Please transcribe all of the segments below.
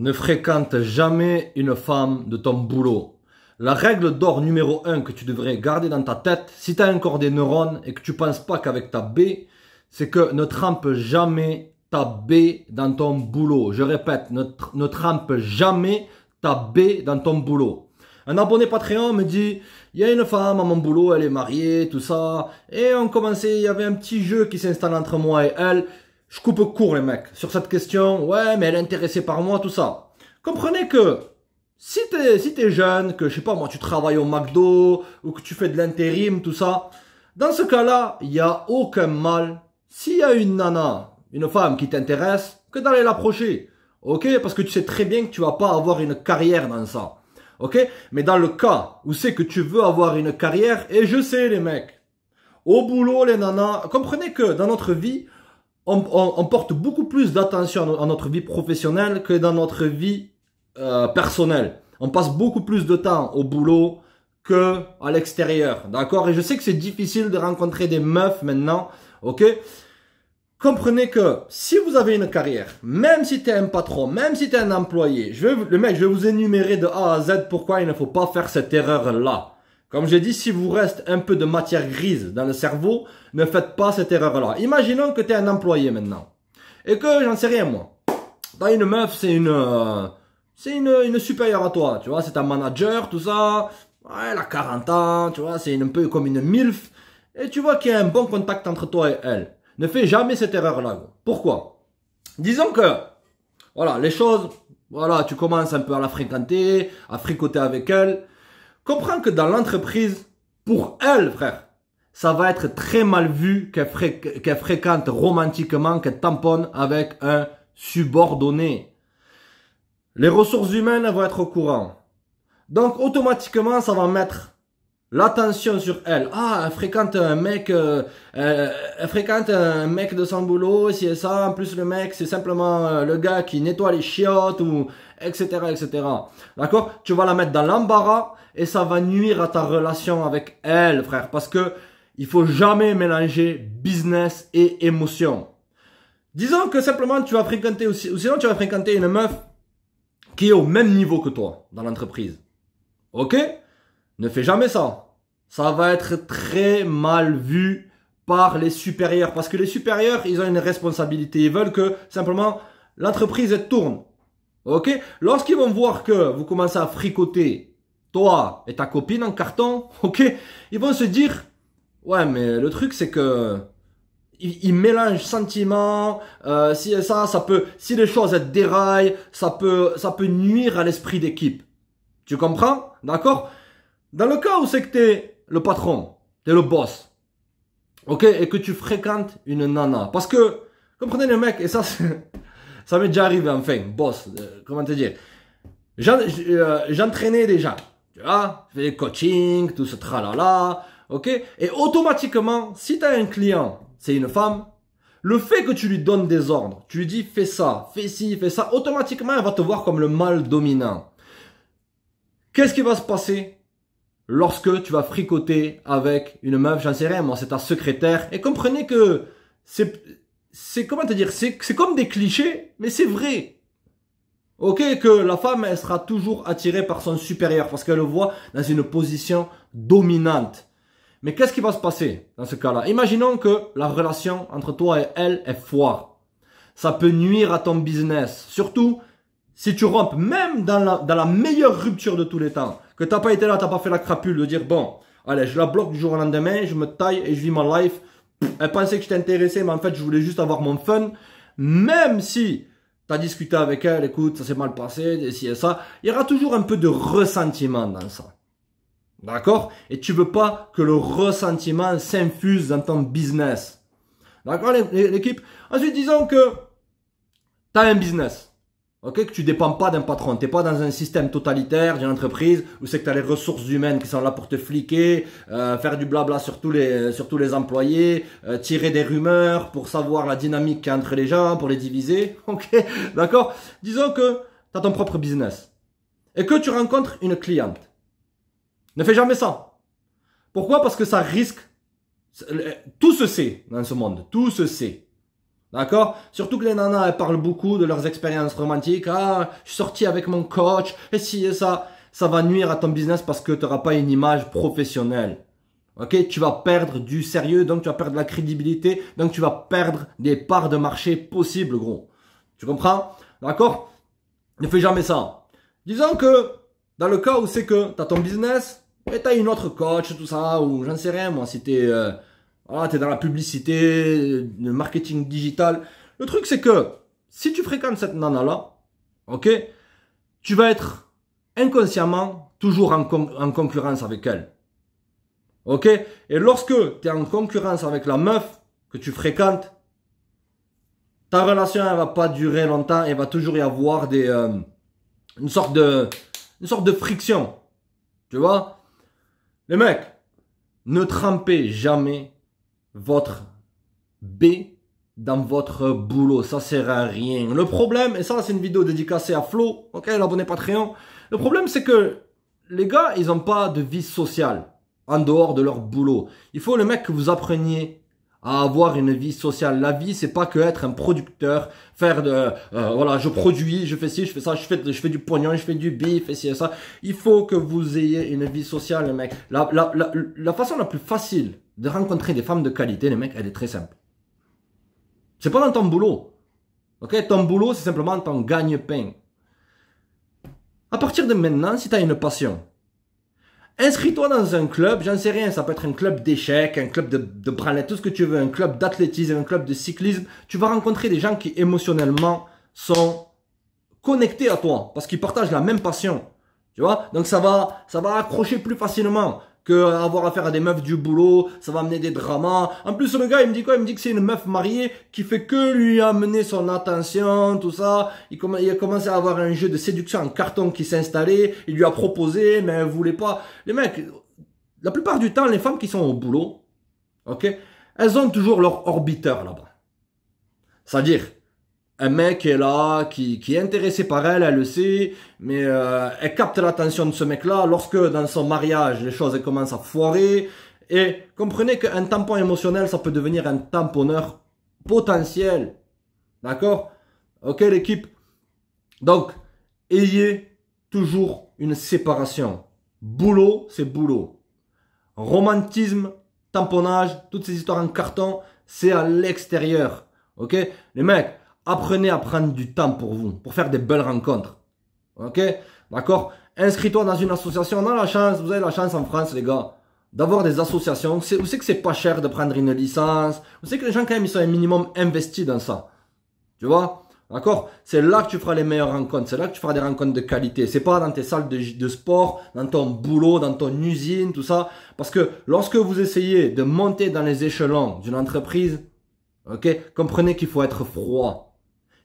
Ne fréquente jamais une femme de ton boulot. La règle d'or numéro 1 que tu devrais garder dans ta tête, si tu as encore des neurones et que tu penses pas qu'avec ta B, c'est que ne trempe jamais ta B dans ton boulot. Je répète, ne, trempe jamais ta B dans ton boulot. Un abonné Patreon me dit, il y a une femme à mon boulot, elle est mariée, tout ça, et on commençait, il y avait un petit jeu qui s'installe entre moi et elle je coupe court les mecs sur cette question. Ouais, mais elle est intéressée par moi, tout ça. Comprenez que si t'es si es jeune, que je sais pas moi, tu travailles au McDo ou que tu fais de l'intérim, tout ça, dans ce cas-là, il y a aucun mal. S'il y a une nana, une femme qui t'intéresse, que d'aller l'approcher. Ok, parce que tu sais très bien que tu vas pas avoir une carrière dans ça. Ok, mais dans le cas où c'est que tu veux avoir une carrière, et je sais les mecs, au boulot les nanas, comprenez que dans notre vie, on, porte beaucoup plus d'attention à, notre vie professionnelle que dans notre vie euh, personnelle. On passe beaucoup plus de temps au boulot que à l'extérieur, d'accord Et je sais que c'est difficile de rencontrer des meufs maintenant, ok comprenez que si vous avez une carrière, même si es un patron, même si es un employé, je le mec, je vais vous énumérer de A à Z pourquoi il ne faut pas faire cette erreur-là. Comme j'ai dit, si vous reste un peu de matière grise dans le cerveau, ne faites pas cette erreur-là. Imaginons que tu es un employé maintenant. Et que, j'en sais rien moi. T'as une meuf, c'est une... Euh, c'est une, supérieure à toi, tu vois, c'est un manager, tout ça. Elle a 40 ans, tu vois, c'est un peu comme une MILF. Et tu vois qu'il y a un bon contact entre toi et elle. Ne fais jamais cette erreur-là. Pourquoi Disons que, voilà, les choses, voilà, tu commences un peu à la fréquenter, à fricoter avec elle. Comprends que dans l'entreprise, pour elle, frère, ça va être très mal vu qu'elle fréquente romantiquement, qu'elle tamponne avec un subordonné. Les ressources humaines vont être au courant. Donc automatiquement, ça va mettre l'attention sur elle. Ah, elle fréquente un mec, euh, euh, elle, fréquente un mec de son boulot, si et ça. En plus, le mec, c'est simplement euh, le gars qui nettoie les chiottes ou etc. etc. D'accord Tu vas la mettre dans l'embarras et ça va nuire à ta relation avec elle, frère. Parce que il faut jamais mélanger business et émotion. Disons que simplement tu vas fréquenter aussi, ou sinon tu vas fréquenter une meuf qui est au même niveau que toi dans l'entreprise. Ok ne fais jamais ça. Ça va être très mal vu par les supérieurs. Parce que les supérieurs, ils ont une responsabilité. Ils veulent que simplement l'entreprise tourne. Ok Lorsqu'ils vont voir que vous commencez à fricoter, toi et ta copine en carton, ok Ils vont se dire, ouais, mais le truc c'est que ils mélange sentiments, euh, si ça, ça peut, si les choses déraillent, ça peut, ça peut nuire à l'esprit d'équipe. Tu comprends D'accord dans le cas où c'est que t'es le patron, t'es le boss, ok, et que tu fréquentes une nana. Parce que, comprenez les mecs, et ça, ça m'est déjà arrivé, enfin, boss, euh, comment te dire. Euh, j'entraînais déjà, tu vois, je des coaching, tout ce tralala, ok, et automatiquement, si t'as un client, c'est une femme, le fait que tu lui donnes des ordres, tu lui dis fais ça, fais ci, fais ça, automatiquement, elle va te voir comme le mal dominant. Qu'est-ce qui va se passer lorsque tu vas fricoter avec une meuf, j'en sais rien, moi, c'est ta secrétaire. Et comprenez que c'est, c'est comment te dire, c'est, c'est comme des clichés, mais c'est vrai. Ok, que la femme, elle sera toujours attirée par son supérieur parce qu'elle le voit dans une position dominante. Mais qu'est-ce qui va se passer dans ce cas-là Imaginons que la relation entre toi et elle est foire. Ça peut nuire à ton business. Surtout si tu rompes même dans la meilleure rupture de tous les temps. Que t'as pas été là, t'as pas fait la crapule de dire bon, allez, je la bloque du jour au lendemain, je me taille et je vis ma life. elle pensait que je intéressé, mais en fait, je voulais juste avoir mon fun. Même si tu as discuté avec elle, écoute, ça s'est mal passé, et ci et ça, il y aura toujours un peu de ressentiment dans ça. D'accord Et tu veux pas que le ressentiment s'infuse dans ton business. D'accord l'équipe Ensuite, disons que tu as un business. Ok, que tu dépends pas d'un patron, t'es pas dans un système totalitaire d'une entreprise où c'est que t'as les ressources humaines qui sont là pour te fliquer, euh, faire du blabla sur tous les sur tous les employés, euh, tirer des rumeurs pour savoir la dynamique qu'il y a entre les gens, pour les diviser. Ok, d'accord. Disons que t'as ton propre business et que tu rencontres une cliente. Ne fais jamais ça. Pourquoi Parce que ça risque. Tout se sait dans ce monde, tout se sait. D'accord Surtout que les nanas, elles parlent beaucoup de leurs expériences romantiques. Ah, je suis sorti avec mon coach, et si et ça. Ça va nuire à ton business parce que tu n'auras pas une image professionnelle. Ok Tu vas perdre du sérieux, donc tu vas perdre de la crédibilité, donc tu vas perdre des parts de marché possibles, gros. Tu comprends D'accord Ne fais jamais ça. Disons que, dans le cas où c'est que tu as ton business, et as une autre coach, tout ça, ou j'en sais rien, moi, si t'es... Euh, ah, es dans la publicité, le marketing digital. Le truc, c'est que si tu fréquentes cette nana-là, ok, tu vas être inconsciemment toujours en, concurrence avec elle. Ok Et lorsque tu es en concurrence avec la meuf que tu fréquentes, ta relation, elle va pas durer longtemps, il va toujours y avoir des, euh, une, sorte de, une sorte de friction. Tu vois Les mecs, ne trempez jamais votre B dans votre boulot. Ça sert à rien. Le problème, et ça c'est une vidéo dédicacée à Flo, ok, l'abonné Patreon. Le problème c'est que les gars, ils n'ont pas de vie sociale en dehors de leur boulot. Il faut le mec que vous appreniez à avoir une vie sociale. La vie, c'est pas que être un producteur, faire de, euh, voilà, je produis, je fais ci, je fais ça, je fais, je fais du pognon, je fais du bif, et ci et ça. Il faut que vous ayez une vie sociale, les mecs. La, la, la, la façon la plus facile de rencontrer des femmes de qualité, les mecs, elle est très simple. C'est pas dans ton boulot. Ok? Ton boulot, c'est simplement ton gagne-pain. À partir de maintenant, si tu as une passion, Inscris-toi dans un club, j'en sais rien, ça peut être un club d'échecs, un club de, de tout ce que tu veux, un club d'athlétisme, un club de cyclisme. Tu vas rencontrer des gens qui émotionnellement sont connectés à toi parce qu'ils partagent la même passion. Tu vois Donc ça va, ça va accrocher plus facilement avoir affaire à des meufs du boulot, ça va amener des dramas. En plus, le gars, il me dit quoi Il me dit que c'est une meuf mariée qui fait que lui amener son attention, tout ça. Il, a commencé à avoir un jeu de séduction en carton qui installé, Il lui a proposé, mais elle voulait pas. Les mecs, la plupart du temps, les femmes qui sont au boulot, ok, elles ont toujours leur orbiteur là-bas. C'est-à-dire, un mec est là, qui, qui, est intéressé par elle, elle le sait, mais euh, elle capte l'attention de ce mec-là lorsque dans son mariage, les choses commencent à foirer. Et comprenez qu'un tampon émotionnel, ça peut devenir un tamponneur potentiel. D'accord Ok l'équipe Donc, ayez toujours une séparation. Boulot, c'est boulot. Romantisme, tamponnage, toutes ces histoires en carton, c'est à l'extérieur. Ok Les mecs, Apprenez à prendre du temps pour vous, pour faire des belles rencontres. Ok D'accord Inscris-toi dans une association. On a la chance, vous avez la chance en France, les gars, d'avoir des associations. Vous savez que c'est pas cher de prendre une licence. Vous savez que les gens, quand même, ils sont un minimum investis dans ça. Tu vois D'accord C'est là que tu feras les meilleures rencontres. C'est là que tu feras des rencontres de qualité. C'est pas dans tes salles de, sport, dans ton boulot, dans ton usine, tout ça. Parce que lorsque vous essayez de monter dans les échelons d'une entreprise, ok, comprenez qu'il faut être froid.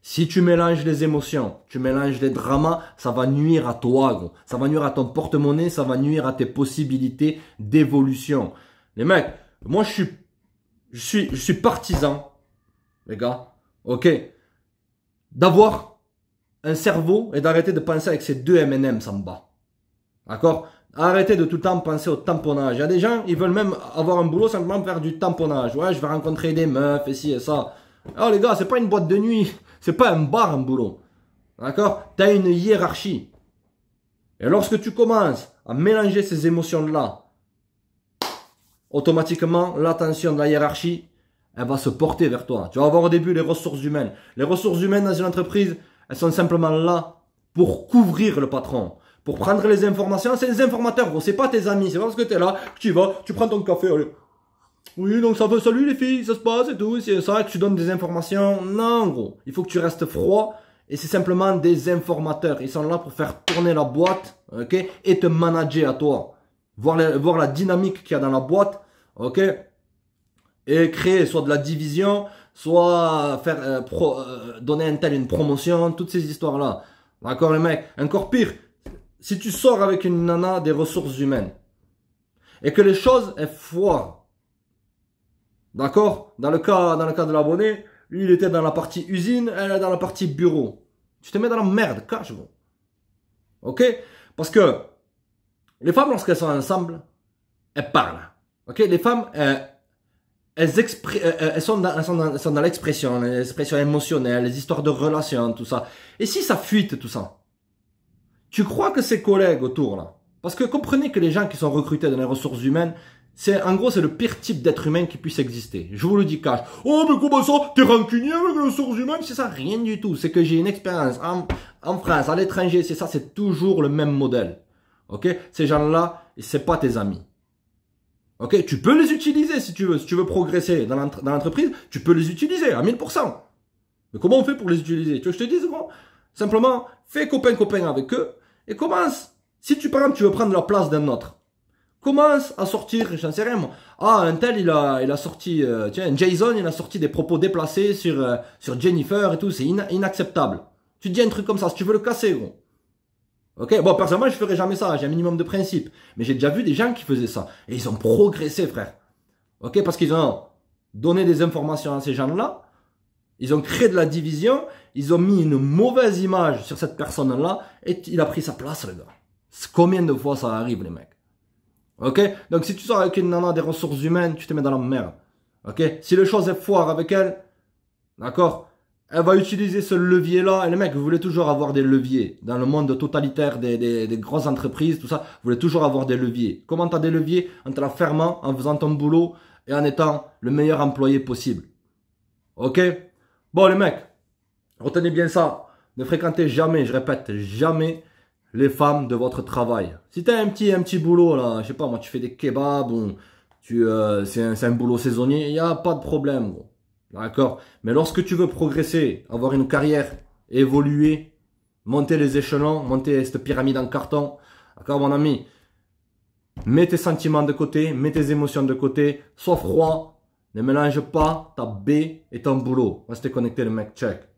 Si tu mélanges les émotions, tu mélanges les dramas, ça va nuire à toi, Ça va nuire à ton porte-monnaie, ça va nuire à tes possibilités d'évolution. Les mecs, moi je suis, je suis, je suis partisan, les gars, ok, d'avoir un cerveau et d'arrêter de penser avec ces deux M&M, ça me bat. D'accord Arrêtez de tout le temps penser au tamponnage. Il y a des gens, ils veulent même avoir un boulot simplement faire du tamponnage. Ouais, je vais rencontrer des meufs et ci et ça. Oh les gars, c'est pas une boîte de nuit. C'est pas un bar, un boulot. D'accord Tu as une hiérarchie. Et lorsque tu commences à mélanger ces émotions-là, automatiquement, l'attention de la hiérarchie, elle va se porter vers toi. Tu vas avoir au début les ressources humaines. Les ressources humaines dans une entreprise, elles sont simplement là pour couvrir le patron, pour prendre les informations. C'est les informateurs, ce C'est pas tes amis. C'est parce que tu es là, tu vas, tu prends ton café, oui, donc ça veut, salut les filles, ça se passe et tout, c'est ça que tu donnes des informations. Non, gros, il faut que tu restes froid et c'est simplement des informateurs. Ils sont là pour faire tourner la boîte, ok, et te manager à toi. Voir, voir la dynamique qu'il y a dans la boîte, ok, et créer soit de la division, soit faire euh, euh, donner un tel une promotion, toutes ces histoires-là. D'accord les mecs Encore pire, si tu sors avec une nana des ressources humaines et que les choses, elles froides D'accord dans, le cas, dans le cas de l'abonné, lui, il était dans la partie usine, elle est dans la partie bureau. Tu te mets dans la merde, cache-moi. Ok Parce que les femmes, lorsqu'elles sont ensemble, elles parlent. Ok Les femmes, elles, sont dans, elles sont dans l'expression, l'expression émotionnelle, les histoires de relations, tout ça. Et si ça fuite, tout ça Tu crois que ses collègues autour, là, parce que comprenez que les gens qui sont recrutés dans les ressources humaines, c'est, en gros, c'est le pire type d'être humain qui puisse exister. Je vous le dis cash. Oh, mais comment ça? T'es rancunier avec le source humaine? C'est ça? Rien du tout. C'est que j'ai une expérience en, en France, à l'étranger. C'est ça, c'est toujours le même modèle. Ok? Ces gens-là, c'est pas tes amis. Ok? Tu peux les utiliser si tu veux. Si tu veux progresser dans l'entreprise, tu peux les utiliser à 1000%. Mais comment on fait pour les utiliser? Tu veux que je te dis, bon Simplement, fais copain-copain avec eux et commence. Si tu, parles tu veux prendre la place d'un autre, commence à sortir, j'en sais rien moi. Ah, un tel, il a, il a sorti, euh, tiens, Jason, il a sorti des propos déplacés sur, euh, sur Jennifer et tout, c'est inacceptable. Tu dis un truc comme ça, si tu veux le casser, gros. Ok, bon, personnellement, je ferai jamais ça, hein, j'ai un minimum de principe. Mais j'ai déjà vu des gens qui faisaient ça. Et ils ont progressé, frère. Ok, parce qu'ils ont donné des informations à ces gens-là, ils ont créé de la division, ils ont mis une mauvaise image sur cette personne-là, et il a pris sa place, les gars. Combien de fois ça arrive, les mecs Ok Donc si tu sors avec une nana des ressources humaines, tu te mets dans la mer. Ok Si les choses est foire avec elle, d'accord Elle va utiliser ce levier-là. Et les mecs, vous voulez toujours avoir des leviers. Dans le monde totalitaire des, des, grosses entreprises, tout ça, vous voulez toujours avoir des leviers. Comment as des leviers En te la fermant, en faisant ton boulot et en étant le meilleur employé possible. Ok Bon les mecs, retenez bien ça. Ne fréquentez jamais, je répète, jamais les femmes de votre travail. Si tu as un petit, un petit boulot, là, je sais pas, moi, tu fais des kebabs, bon, tu, euh, c'est un, boulot saisonnier, il n'y a pas de problème. D'accord Mais lorsque tu veux progresser, avoir une carrière, évoluer, monter les échelons, monter cette pyramide en carton, d'accord, mon ami Mets tes sentiments de côté, mets tes émotions de côté, sois froid, ne mélange pas ta B et ton boulot. Reste connecté le mec, check.